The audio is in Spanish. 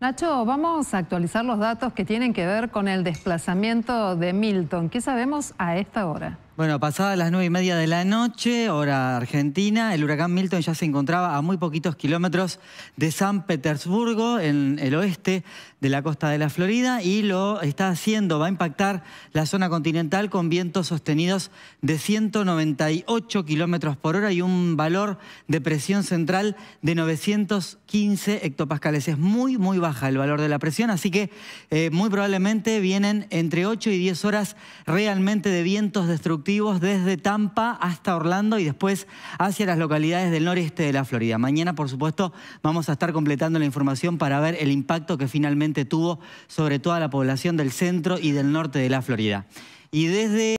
Nacho, vamos a actualizar los datos que tienen que ver con el desplazamiento de Milton. ¿Qué sabemos a esta hora? Bueno, pasadas las nueve y media de la noche, hora argentina, el huracán Milton ya se encontraba a muy poquitos kilómetros de San Petersburgo, en el oeste de la costa de la Florida, y lo está haciendo, va a impactar la zona continental con vientos sostenidos de 198 kilómetros por hora y un valor de presión central de 915 hectopascales. Es muy, muy baja el valor de la presión, así que eh, muy probablemente vienen entre 8 y 10 horas realmente de vientos destructivos desde Tampa hasta Orlando y después hacia las localidades del noreste de la Florida. Mañana, por supuesto, vamos a estar completando la información para ver el impacto que finalmente tuvo sobre toda la población del centro y del norte de la Florida. Y desde